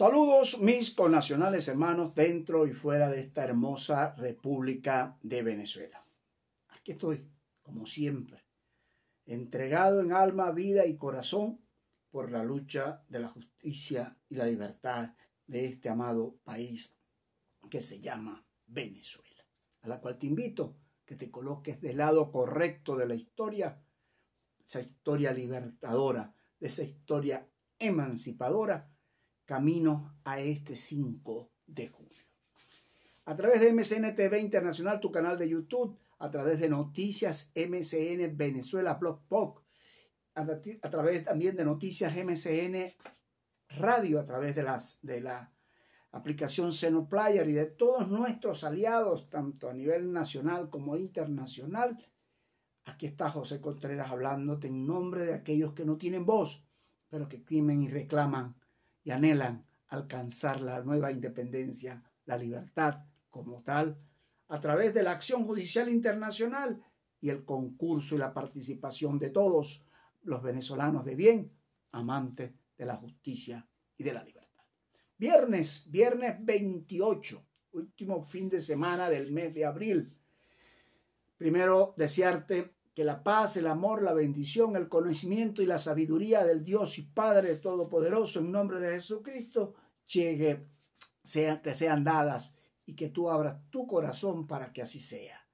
Saludos mis connacionales hermanos dentro y fuera de esta hermosa República de Venezuela. Aquí estoy, como siempre, entregado en alma, vida y corazón por la lucha de la justicia y la libertad de este amado país que se llama Venezuela, a la cual te invito que te coloques del lado correcto de la historia, esa historia libertadora, de esa historia emancipadora camino a este 5 de julio. A través de MCN TV Internacional, tu canal de YouTube, a través de Noticias MCN Venezuela Blog Pop, a, través también de Noticias MCN Radio, a través de, las, de la aplicación Seno y de todos nuestros aliados, tanto a nivel nacional como internacional. Aquí está José Contreras hablándote en nombre de aquellos que no tienen voz, pero que crimen y reclaman y anhelan alcanzar la nueva independencia, la libertad como tal, a través de la acción judicial internacional y el concurso y la participación de todos los venezolanos de bien, amantes de la justicia y de la libertad. Viernes, viernes 28, último fin de semana del mes de abril. Primero, desearte que la paz, el amor, la bendición, el conocimiento y la sabiduría del Dios y Padre Todopoderoso en nombre de Jesucristo llegue, te sean dadas y que tú abras tu corazón para que así sea.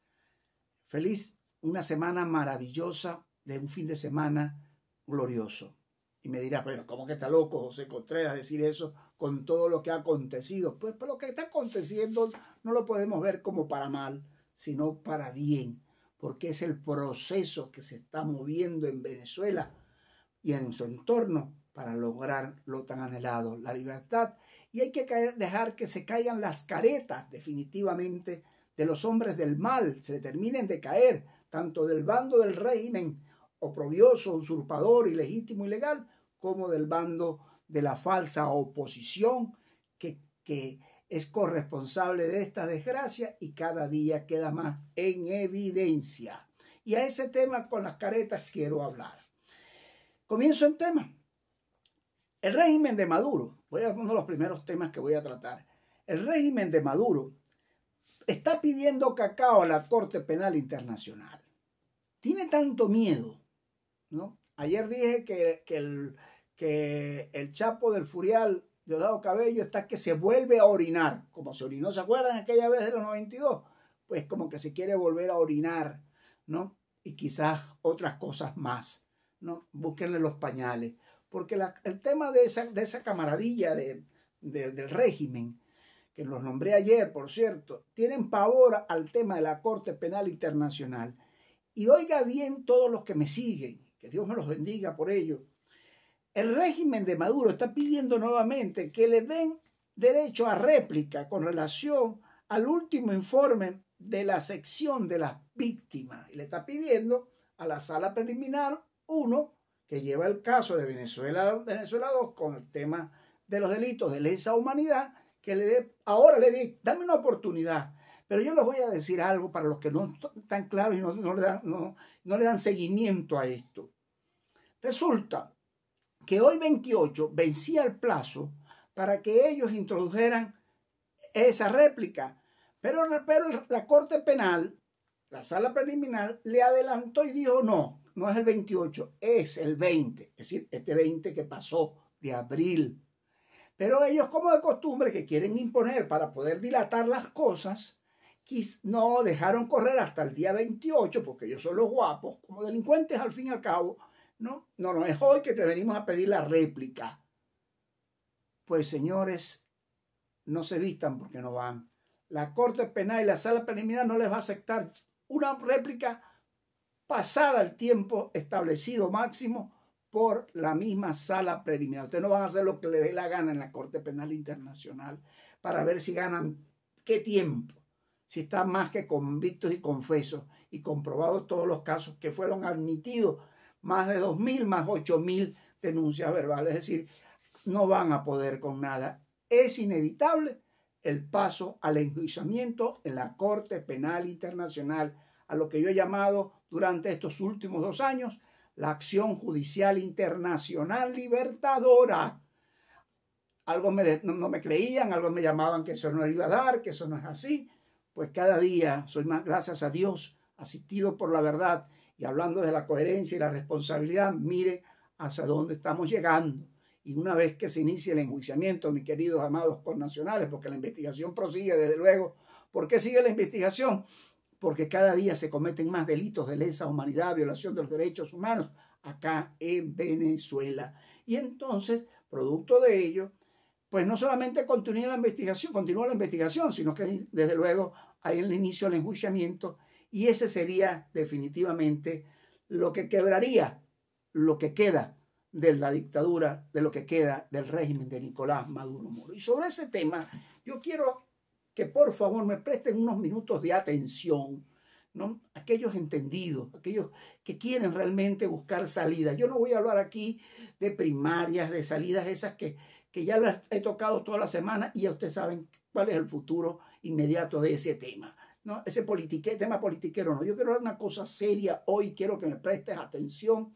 Feliz una semana maravillosa de un fin de semana glorioso. Y me dirás, pero ¿cómo que está loco José Contreras decir eso con todo lo que ha acontecido? Pues, pues lo que está aconteciendo no lo podemos ver como para mal, sino para bien porque es el proceso que se está moviendo en Venezuela y en su entorno para lograr lo tan anhelado, la libertad. Y hay que dejar que se caigan las caretas definitivamente de los hombres del mal, se terminen de caer, tanto del bando del régimen oprobioso, usurpador, ilegítimo, ilegal, como del bando de la falsa oposición que, que es corresponsable de esta desgracia y cada día queda más en evidencia. Y a ese tema con las caretas quiero hablar. Comienzo el tema. El régimen de Maduro, voy a uno de los primeros temas que voy a tratar. El régimen de Maduro está pidiendo cacao a la Corte Penal Internacional. Tiene tanto miedo, ¿no? Ayer dije que, el, que el Chapo del Furial Diosdado Cabello está que se vuelve a orinar, como se orinó, ¿se acuerdan aquella vez de los 92? Pues como que se quiere volver a orinar, ¿no? Y quizás otras cosas más, ¿no? Búsquenle los pañales, porque el tema de esa, de esa camaradilla del régimen, que los nombré ayer, por cierto, tienen pavor al tema de la Corte Penal Internacional. Y oiga bien todos los que me siguen, que Dios me los bendiga por ello el régimen de Maduro está pidiendo nuevamente que le den derecho a réplica con relación al último informe de la sección de las víctimas. Y le está pidiendo a la sala preliminar 1, que lleva el caso de Venezuela, Venezuela 2 con el tema de los delitos de lesa humanidad, que le ahora le di, dame una oportunidad. Pero yo les voy a decir algo para los que no están claros y no, no, le, dan, no le dan seguimiento a esto. Resulta que hoy 28 vencía el plazo para que ellos introdujeran esa réplica. Pero, la Corte Penal, la sala preliminar, le adelantó y dijo, no, no es el 28, es el 20, es decir, este 20 que pasó de abril. Pero ellos, como de costumbre, que quieren imponer para poder dilatar las cosas, no dejaron correr hasta el día 28, porque ellos son los guapos, como delincuentes al fin y al cabo, no, no, no, es hoy que te venimos a pedir la réplica. Pues señores, no se vistan porque no van. La Corte Penal y la Sala Preliminar no les va a aceptar una réplica pasada el tiempo establecido máximo por la misma sala preliminar. Ustedes no van a hacer lo que les dé la gana en la Corte Penal Internacional para ver si ganan qué tiempo, si están más que convictos y confesos y comprobados todos los casos que fueron admitidos más de 2.000, más 8.000 denuncias verbales. Es decir, no van a poder con nada. Es inevitable el paso al enjuiciamiento en la Corte Penal Internacional, a lo que yo he llamado durante estos últimos dos años la acción judicial internacional libertadora. Algo me, no, no, me creían, algo me llamaban que eso no iba a dar, que eso no es así. Pues cada día soy más, gracias a Dios, asistido por la verdad, y hablando de la coherencia y la responsabilidad, mire hacia dónde estamos llegando. Y una vez que se inicie el enjuiciamiento, mis queridos amados connacionales, porque la investigación prosigue, desde luego. ¿Por qué sigue la investigación? Porque cada día se cometen más delitos de lesa humanidad, violación de los derechos humanos, acá en Venezuela. Y entonces, producto de ello, pues no solamente continúa la investigación, continúa la investigación, sino que desde luego hay el inicio del enjuiciamiento y ese sería definitivamente lo que quebraría lo que queda de la dictadura, de lo que queda del régimen de Nicolás Maduro Moro. Y sobre ese tema, yo quiero que por favor me presten unos minutos de atención, aquellos entendidos, aquellos que quieren realmente buscar salida Yo no voy a hablar aquí de primarias, de salidas esas que, que ya las he tocado toda la semana y ya ustedes saben cuál es el futuro inmediato de ese tema no, ese tema politiquero, no. Yo quiero hablar una cosa seria hoy, quiero que me prestes atención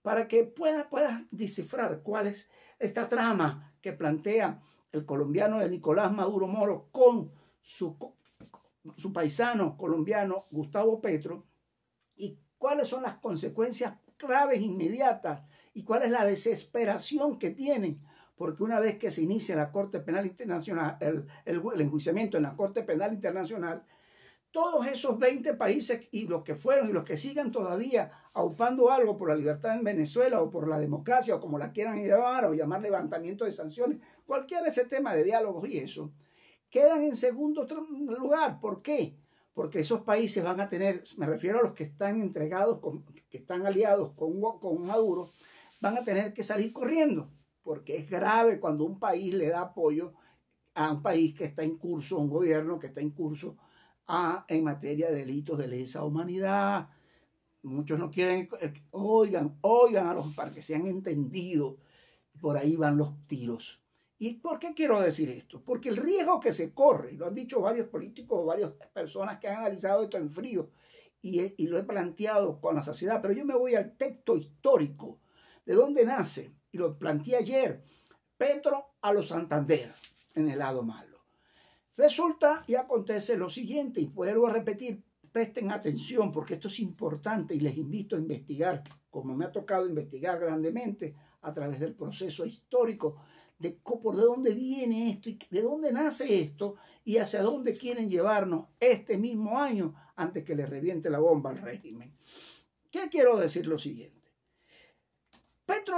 para que puedas pueda descifrar cuál es esta trama que plantea el colombiano de Nicolás Maduro Moro con su, su paisano colombiano Gustavo Petro y cuáles son las consecuencias claves inmediatas y cuál es la desesperación que tiene... porque una vez que se inicia la Corte Penal Internacional, el, el, el enjuiciamiento en la Corte Penal Internacional, todos esos 20 países y los que fueron y los que sigan todavía aupando algo por la libertad en Venezuela o por la democracia o como la quieran llamar o llamar levantamiento de sanciones, cualquier ese tema de diálogos y eso, quedan en segundo lugar. ¿Por qué? Porque esos países van a tener, me refiero a los que están entregados, que están aliados con, con Maduro, van a tener que salir corriendo, porque es grave cuando un país le da apoyo a un país que está en curso, un gobierno que está en curso en materia de delitos de lesa humanidad. Muchos no quieren, eh, oigan, oigan a los para que sean entendidos. Por ahí van los tiros. ¿Y por qué quiero decir esto? Porque el riesgo que se corre, lo han dicho varios políticos, o varias personas que han analizado esto en frío y, y, lo he planteado con la saciedad, pero yo me voy al texto histórico de dónde nace, y lo planteé ayer, Petro a los Santander en el lado malo. Resulta y acontece lo siguiente, y vuelvo a repetir, presten atención porque esto es importante y les invito a investigar, como me ha tocado investigar grandemente a través del proceso histórico, de por de dónde viene esto y de dónde nace esto y hacia dónde quieren llevarnos este mismo año antes que le reviente la bomba al régimen. ¿Qué quiero decir lo siguiente? Petro,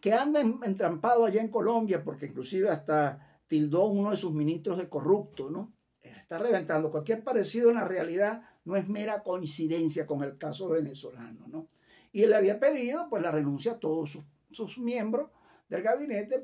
que anda entrampado allá en Colombia, porque inclusive hasta tildó uno de sus ministros de corrupto, ¿no? Está reventando. Cualquier parecido en la realidad no es mera coincidencia con el caso venezolano, ¿no? Y él le había pedido, pues, la renuncia a todos sus, miembros del gabinete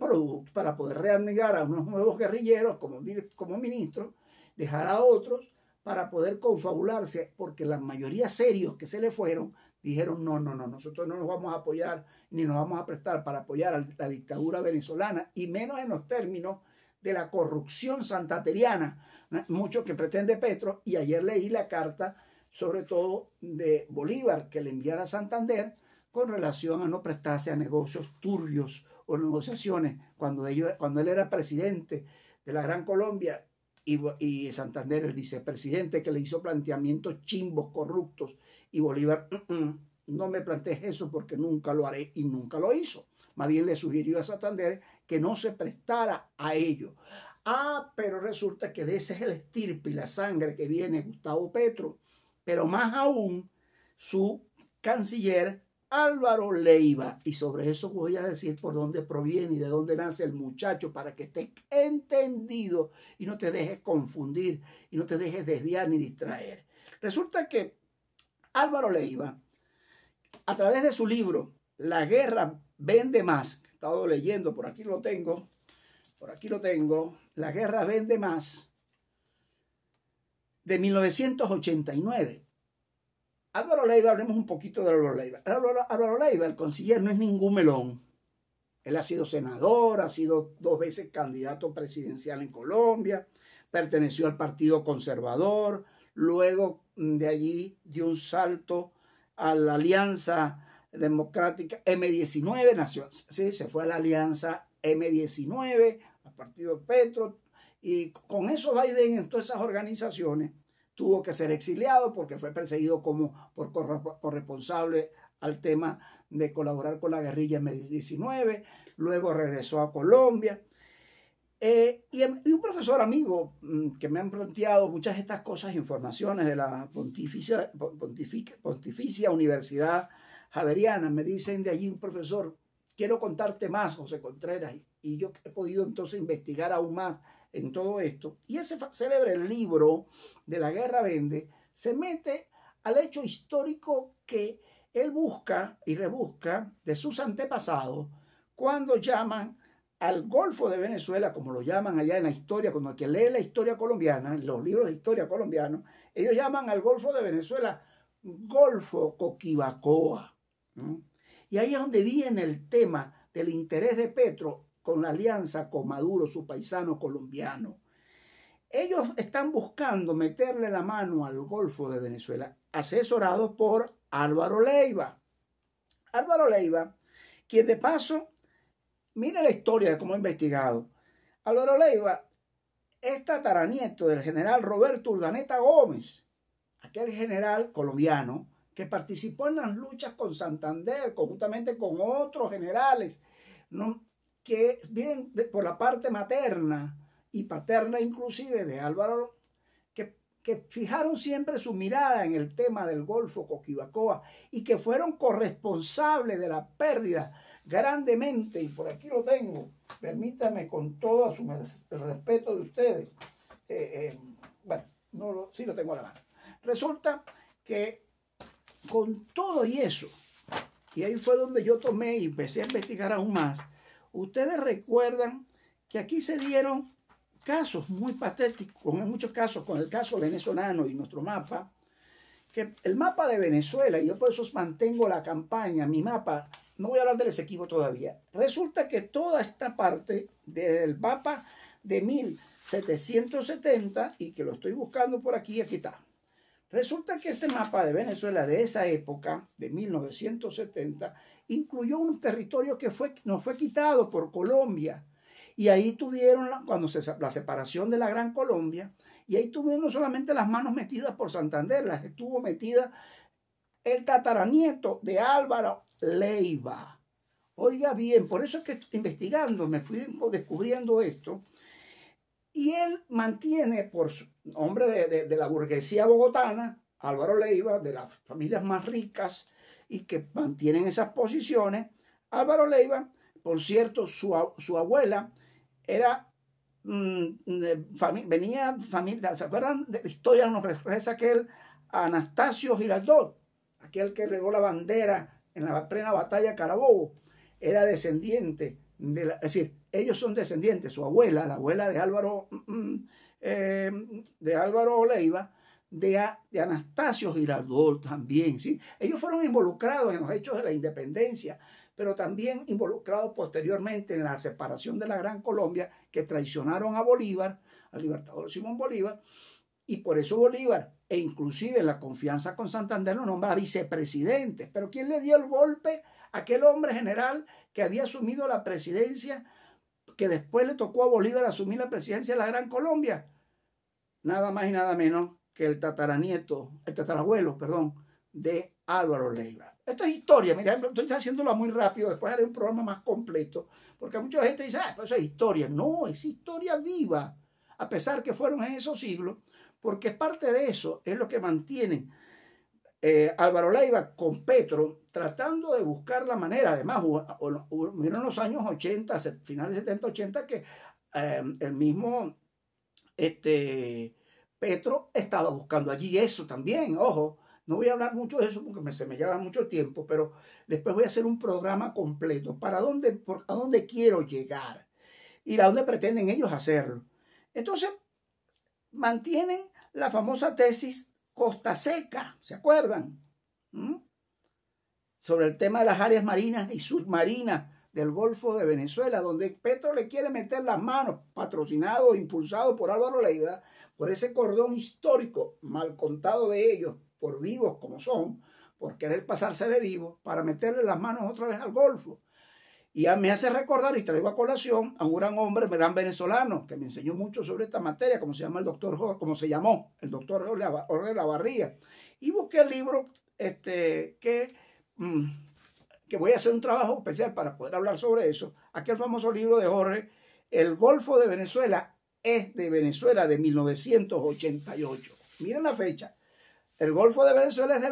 para poder reanegar a unos nuevos guerrilleros como, como ministros, dejar a otros para poder confabularse, porque la mayoría serios que se le fueron dijeron, no, no, no, nosotros no nos vamos a apoyar ni nos vamos a prestar para apoyar a la dictadura venezolana, y menos en los términos de la corrupción santateriana, mucho que pretende Petro, y ayer leí la carta, sobre todo de Bolívar, que le enviara a Santander con relación a no prestarse a negocios turbios o negociaciones cuando, cuando él era presidente de la Gran Colombia y, Santander el vicepresidente que le hizo planteamientos chimbos, corruptos, y Bolívar, mm, mm, no me plantees eso porque nunca lo haré y nunca lo hizo. Más bien le sugirió a Santander que no se prestara a ello. Ah, pero resulta que de ese es el estirpe y la sangre que viene Gustavo Petro, pero más aún su canciller Álvaro Leiva. Y sobre eso voy a decir por dónde proviene y de dónde nace el muchacho para que esté entendido y no te dejes confundir y no te dejes desviar ni distraer. Resulta que Álvaro Leiva, a través de su libro La guerra vende más, estado leyendo, por aquí lo tengo, por aquí lo tengo, La guerra vende más, de 1989. Álvaro Leiva, hablemos un poquito de Álvaro Leiva. Álvaro, Leiva, el conciller, no es ningún melón. Él ha sido senador, ha sido dos veces candidato presidencial en Colombia, perteneció al Partido Conservador, luego mm, de allí dio un salto a la Alianza Democrática M19 nació, se fue a la alianza M19, al partido Petro, y con eso Biden en todas esas organizaciones tuvo que ser exiliado porque fue perseguido como por corresponsable al tema de colaborar con la guerrilla M19, luego regresó a Colombia. Eh, em, y, un profesor amigo mm, que me han planteado muchas de estas cosas, informaciones de la Pontificia Universidad Javeriana, me dicen de allí un profesor, quiero contarte más, José Contreras, y yo he podido entonces investigar aún más en todo esto. Y ese célebre libro de la guerra vende se mete al hecho histórico que él busca y rebusca de sus antepasados cuando llaman al Golfo de Venezuela, como lo llaman allá en la historia, cuando que lee la historia colombiana, los libros de historia colombiana, ellos llaman al Golfo de Venezuela Golfo Coquibacoa. Y ahí es donde viene el tema del interés de Petro con la alianza con Maduro, su paisano colombiano. Ellos están buscando meterle la mano al Golfo de Venezuela, asesorados por Álvaro Leiva. Álvaro Leiva, quien de paso, mire la historia de cómo ha investigado. Álvaro Leiva es tataranieto del general Roberto Urdaneta Gómez, aquel general colombiano que participó en las luchas con Santander, conjuntamente con otros generales, que vienen por la parte materna y paterna inclusive de Álvaro, que, que fijaron siempre su mirada en el tema del Golfo Coquibacoa y que fueron corresponsables de la pérdida grandemente, y por aquí lo tengo, Permítanme con todo su el respeto de ustedes, eh, eh, bueno, no lo, sí lo tengo a la mano. Resulta que con todo y eso, y ahí fue donde yo tomé y empecé a investigar aún más, ustedes recuerdan que aquí se dieron casos muy patéticos, en muchos casos, con el caso venezolano y nuestro mapa, que el mapa de Venezuela, y yo por eso mantengo la campaña, mi mapa, no voy a hablar del Esequibo todavía, resulta que toda esta parte del mapa de 1770, y que lo estoy buscando por aquí, aquí está, Resulta que este mapa de Venezuela de esa época, de 1970, incluyó un territorio que fue, nos fue quitado por Colombia. Y ahí tuvieron, la, cuando se, la separación de la Gran Colombia, y ahí tuvieron solamente las manos metidas por Santander, las estuvo metida el tataranieto de Álvaro Leiva. Oiga bien, por eso es que investigando me fui descubriendo esto y él mantiene, por hombre de, de, la burguesía bogotana, Álvaro Leiva, de las familias más ricas y que mantienen esas posiciones, Álvaro Leiva, por cierto, su, abuela era mm, venía familia, ¿se acuerdan de la historia? Nos regresa aquel Anastasio Giraldot, aquel que regó la bandera en la plena batalla de Carabobo, era descendiente de la, es decir, ellos son descendientes, su abuela, la abuela de Álvaro, mm, mm, eh, de Álvaro Oleiva, de, Anastasio Girardot también, ¿sí? Ellos fueron involucrados en los hechos de la independencia, pero también involucrados posteriormente en la separación de la Gran Colombia, que traicionaron a Bolívar, al libertador Simón Bolívar, y por eso Bolívar, e inclusive la confianza con Santander, lo nombra vicepresidente. Pero ¿quién le dio el golpe? Aquel hombre general que había asumido la presidencia que después le tocó a Bolívar asumir la presidencia de la Gran Colombia. Nada más y nada menos que el tataranieto, el tatarabuelo, perdón, de Álvaro Leiva. Esto es historia, mira, estoy haciéndola muy rápido, después haré un programa más completo, porque mucha gente dice, ah, pero eso es historia. No, es historia viva, a pesar que fueron en esos siglos, porque es parte de eso, es lo que mantienen eh, Álvaro Leiva con Petro, tratando de buscar la manera, además, en los años 80, finales de 70, 80, que eh, el mismo este, Petro estaba buscando allí eso también, ojo. No voy a hablar mucho de eso porque se me lleva mucho tiempo, pero después voy a hacer un programa completo para dónde, a dónde quiero llegar y a dónde pretenden ellos hacerlo. Entonces, mantienen la famosa tesis Costa Seca, ¿se acuerdan? ¿Mm? Sobre el tema de las áreas marinas y submarinas del Golfo de Venezuela, donde Petro le quiere meter las manos, patrocinado impulsado por Álvaro Leiva, por ese cordón histórico mal contado de ellos, por vivos como son, por querer pasarse de vivos, para meterle las manos otra vez al Golfo. Y me hace recordar, y traigo a colación, a un gran hombre, un gran venezolano, que me enseñó mucho sobre esta materia, como se llama el doctor como se llamó, el doctor Jorge Lavarría. Y busqué el libro este, que, mm, que voy a hacer un trabajo especial para poder hablar sobre eso. Aquel famoso libro de Jorge, El Golfo de Venezuela es de Venezuela de 1988. Miren la fecha, el Golfo de Venezuela es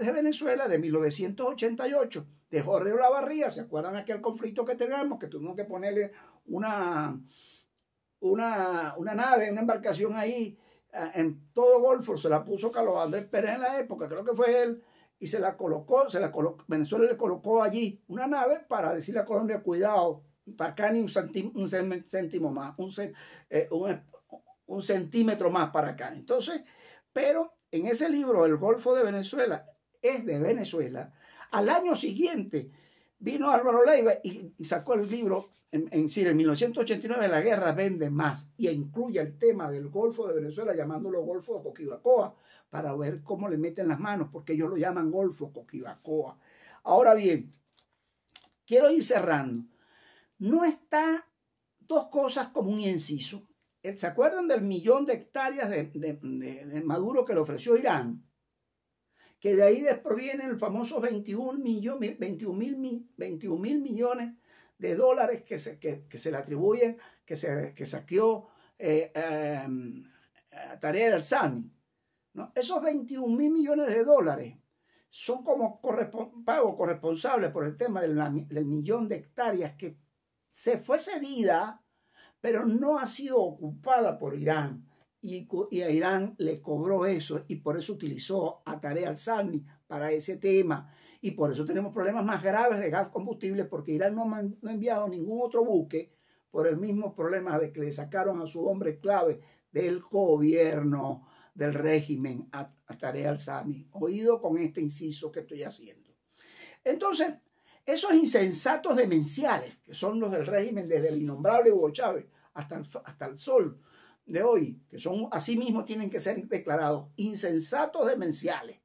de Venezuela de 1988, de Jorge Olavarría. ¿Se acuerdan aquel conflicto que tenemos? Que tuvimos que ponerle una, una, nave, una embarcación ahí en todo Golfo. Se la puso Carlos Andrés Pérez en la época, creo que fue él, y se la colocó, se la Venezuela le colocó allí una nave para decirle a Colombia, cuidado, para acá ni un, céntimo más, eh, un, un centímetro más para acá. Entonces, pero en ese libro, El Golfo de Venezuela, es de Venezuela, al año siguiente vino Álvaro Leiva y, sacó el libro, en, en, en 1989, La guerra vende más, y incluye el tema del Golfo de Venezuela, llamándolo Golfo de Coquibacoa, para ver cómo le meten las manos, porque ellos lo llaman Golfo Coquibacoa. Ahora bien, quiero ir cerrando. No está dos cosas como un inciso eh, ¿Se acuerdan del millón de hectáreas de, Maduro que le ofreció Irán? Que de ahí desproviene el famoso 21 mil, millones de dólares que se, le atribuyen, que, se, saqueó eh, em, Tarea del Sani. ¿no? Esos 21 mil millones de dólares son como pago corresponsable por el tema del millón de hectáreas que se fue cedida pero no ha sido ocupada por Irán. Y, a Irán le cobró eso y por eso utilizó a Tarea al para ese tema. Y por eso tenemos problemas más graves de gas combustible porque Irán no, ha enviado ningún otro buque por el mismo problema de que le sacaron a su hombre clave del gobierno, del régimen, a, a al-Sami. Oído con este inciso que estoy haciendo. Entonces, esos insensatos demenciales, que son los del régimen desde el innombrable Hugo Chávez hasta el, hasta el sol de hoy, que son así mismo tienen que ser declarados insensatos demenciales,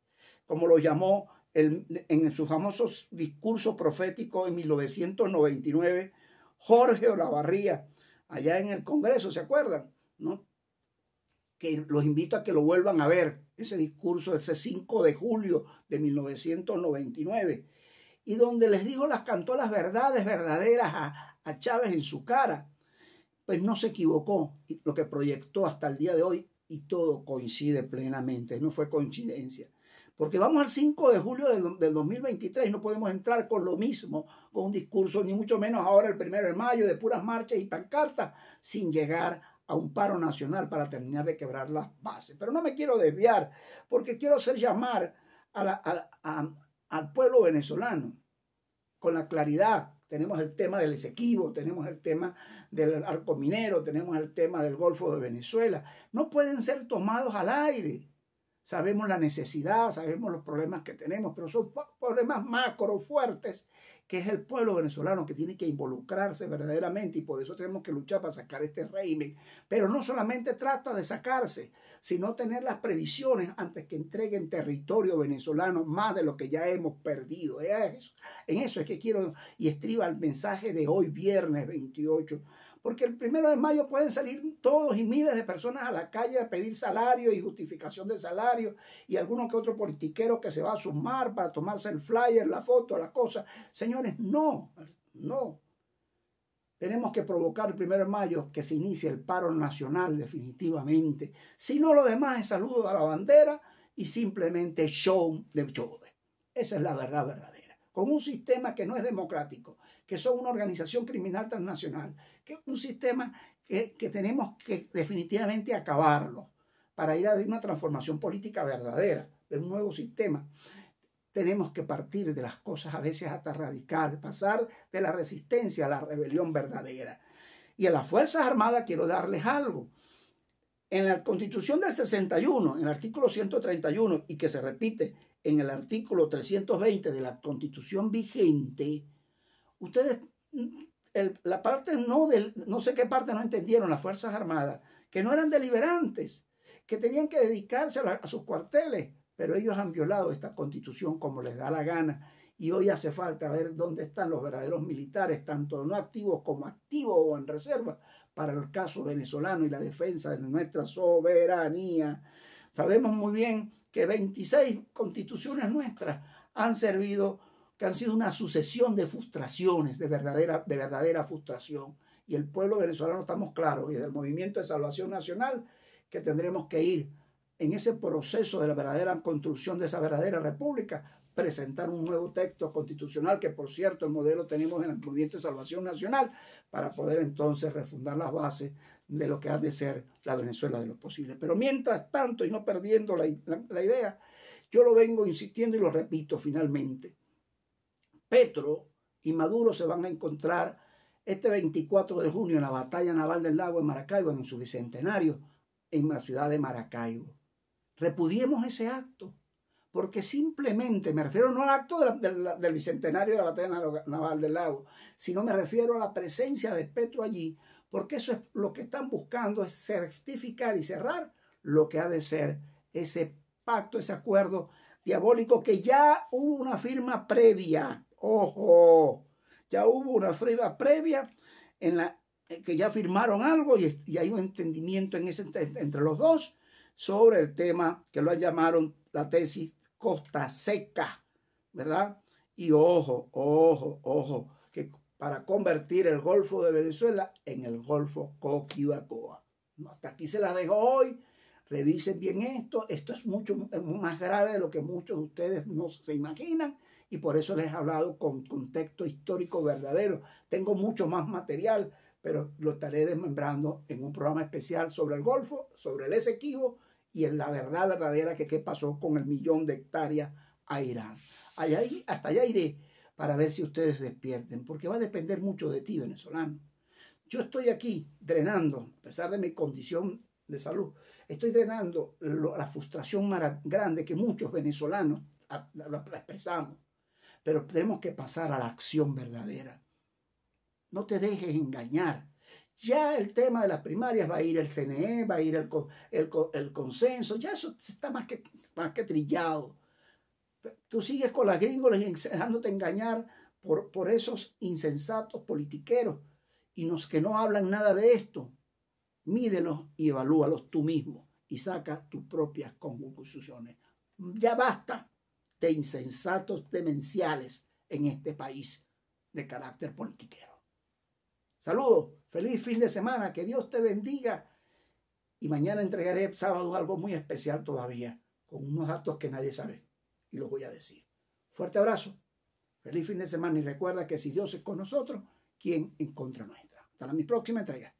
como lo llamó en su famoso discurso profético en 1999 Jorge Olavarría, allá en el Congreso, ¿se acuerdan? ¿No? Que los invito a que lo vuelvan a ver, ese discurso, ese 5 de julio de 1999 y donde les dijo las cantó las verdades verdaderas a, Chávez en su cara, pues no se equivocó, lo que proyectó hasta el día de hoy y todo coincide plenamente, no fue coincidencia. Porque vamos al 5 de julio del, del 2023, no podemos entrar con lo mismo, con un discurso, ni mucho menos ahora el 1 de mayo, de puras marchas y pancartas, sin llegar a un paro nacional para terminar de quebrar las bases. Pero no me quiero desviar, porque quiero hacer llamar a, la, a, al pueblo venezolano con la claridad. Tenemos el tema del Esequibo, tenemos el tema del arco minero, tenemos el tema del Golfo de Venezuela. No pueden ser tomados al aire. Sabemos la necesidad, sabemos los problemas que tenemos, pero son problemas macro fuertes que es el pueblo venezolano que tiene que involucrarse verdaderamente y por eso tenemos que luchar para sacar este régimen. Pero no solamente trata de sacarse, sino tener las previsiones antes que entreguen territorio venezolano más de lo que ya hemos perdido. En eso es que quiero y estriba el mensaje de hoy viernes 28 porque el primero de mayo pueden salir todos y miles de personas a la calle a pedir salario y justificación de salario y alguno que otro politiquero que se va a sumar para tomarse el flyer, la foto, la cosa. señor no, no. Tenemos que provocar el 1 de mayo que se inicie el paro nacional definitivamente. Si no, lo demás es saludo a la bandera y simplemente show de show. Esa es la verdad verdadera. Con un sistema que no es democrático, que son una organización criminal transnacional, que es un sistema que, que tenemos que definitivamente acabarlo para ir a una transformación política verdadera, de un nuevo sistema tenemos que partir de las cosas a veces hasta radical, pasar de la resistencia a la rebelión verdadera. Y a las Fuerzas Armadas quiero darles algo. En la Constitución del 61, en el artículo 131, y que se repite en el artículo 320 de la Constitución vigente, ustedes, la parte no del, no sé qué parte no entendieron las Fuerzas Armadas, que no eran deliberantes, que tenían que dedicarse a sus cuarteles, pero ellos han violado esta constitución como les da la gana y hoy hace falta ver dónde están los verdaderos militares, tanto no activos como activos o en reserva, para el caso venezolano y la defensa de nuestra soberanía. Sabemos muy bien que 26 constituciones nuestras han servido, que han sido una sucesión de frustraciones, de verdadera, frustración. Y el pueblo venezolano estamos claros, y del movimiento de salvación nacional, que tendremos que ir en ese proceso de la verdadera construcción de esa verdadera república, presentar un nuevo texto constitucional, que por cierto el modelo tenemos en el Movimiento de Salvación Nacional, para poder entonces refundar las bases de lo que ha de ser la Venezuela de los posibles. Pero mientras tanto, y no perdiendo la, la idea, yo lo vengo insistiendo y lo repito finalmente. Petro y Maduro se van a encontrar este 24 de junio en la batalla naval del lago de Maracaibo, en su bicentenario, en la ciudad de Maracaibo. Repudiemos ese acto, porque simplemente, me refiero no al acto del bicentenario de la batalla naval del lago, sino me refiero a la presencia de Petro allí, porque eso es lo que están buscando, es certificar y cerrar lo que ha de ser ese pacto, ese acuerdo diabólico, que ya hubo una firma previa, ojo, ya hubo una firma previa en la eh, que ya firmaron algo y, hay un entendimiento entre los dos sobre el tema que lo llamaron la tesis Costa Seca, ¿verdad? Y ojo, ojo, ojo, que para convertir el Golfo de Venezuela en el Golfo Coquibacoa. Hasta aquí se la dejo hoy. Revisen bien esto. Esto es mucho más grave de lo que muchos de ustedes no se imaginan y por eso les he hablado con contexto histórico verdadero. Tengo mucho más material, pero lo estaré desmembrando en un programa especial sobre el Golfo, sobre el Esequibo y la verdad verdadera que qué pasó con el millón de hectáreas a Irán. Allá, hasta allá iré para ver si ustedes despierten, porque va a depender mucho de ti, venezolano. Yo estoy aquí drenando, a pesar de mi condición de salud, estoy drenando la frustración grande que muchos venezolanos la expresamos, pero tenemos que pasar a la acción verdadera. No te dejes engañar ya el tema de las primarias va a ir el CNE, va a ir el, consenso, ya eso está más que, más que trillado. Tú sigues con las gringolas y dejándote engañar por, por esos insensatos politiqueros y los que no hablan nada de esto. Mídelos y evalúalos tú mismo y saca tus propias conclusiones. Ya basta de insensatos demenciales en este país de carácter politiquero. Saludos, feliz fin de semana, que Dios te bendiga. Y mañana entregaré sábado algo muy especial todavía, con unos datos que nadie sabe. Y los voy a decir. Fuerte abrazo, feliz fin de semana y recuerda que si Dios es con nosotros, ¿quién en contra nuestra? Hasta la mi próxima entrega.